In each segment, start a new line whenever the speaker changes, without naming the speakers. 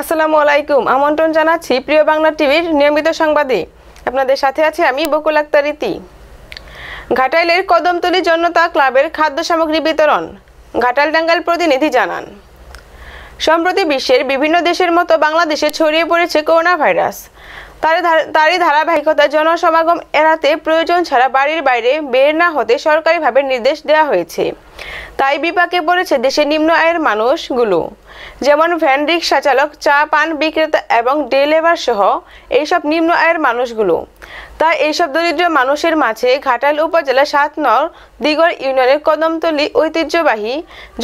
আসসালামু আলাইকুম আমন্ত্রণ জানাচ্ছি প্রিয় বাংলা টিভির নিয়মিত সংবাদে আপনাদের সাথে আছে আমি বকুল আক্তার ইতি ঘাটাইলের কদমতলি জনতা ক্লাবের খাদ্য সামগ্রী বিতরণ ঘাটাল ডাঙ্গাল প্রতিনিধি জানান সম্প্রতি বিশ্বের বিভিন্ন দেশের মতো বাংলাদেশে ছড়িয়ে পড়েছে করোনা ভাইরাস তারই তারই ধারাবাহিকতা জনসমাগম এড়াতে প্রয়োজন ছাড়া বাড়ির বাইরে বের না হতে সরকারিভাবে নির্দেশ দেওয়া হয়েছে তাই বিপাকে পড়েছে দেশের নিম্ন আয়ের মানুষগুলো যেমন ভ্যান রিক্সা চালক চা পান বিক্রেতা এবং ডে লেবার সহ এইসব নিম্ন আয়ের মানুষগুলো তাই এইসব দরিদ্র মানুষের মাঝে ঘাটাল উপজেলা সাত নর দিগর ইউনিয়নের কদমতলি ঐতিহ্যবাহী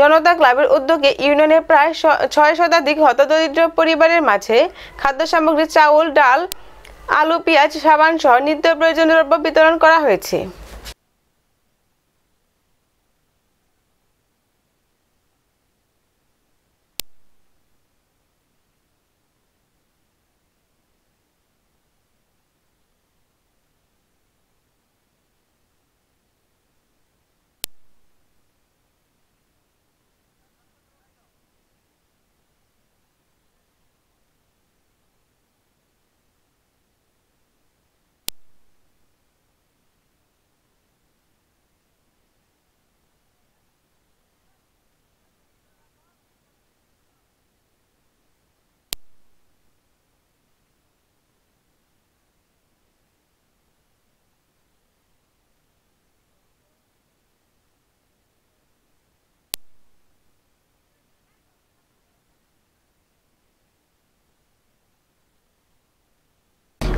জনতা ক্লাবের উদ্যোগে ইউনিয়নের প্রায় ছয় শতাধিক হতদরিদ্র পরিবারের মাঝে খাদ্য সামগ্রী চাউল ডাল আলু পেঁয়াজ সাবান সহ নিত্য প্রয়োজনীয় দ্রব্য বিতরণ করা হয়েছে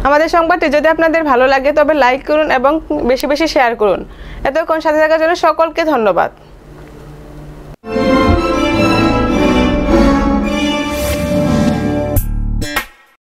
আমাদের সংবাদটি যদি আপনাদের ভালো লাগে তবে লাইক করুন এবং বেশি বেশি শেয়ার করুন এতক্ষণ সাথে থাকার জন্য সকলকে ধন্যবাদ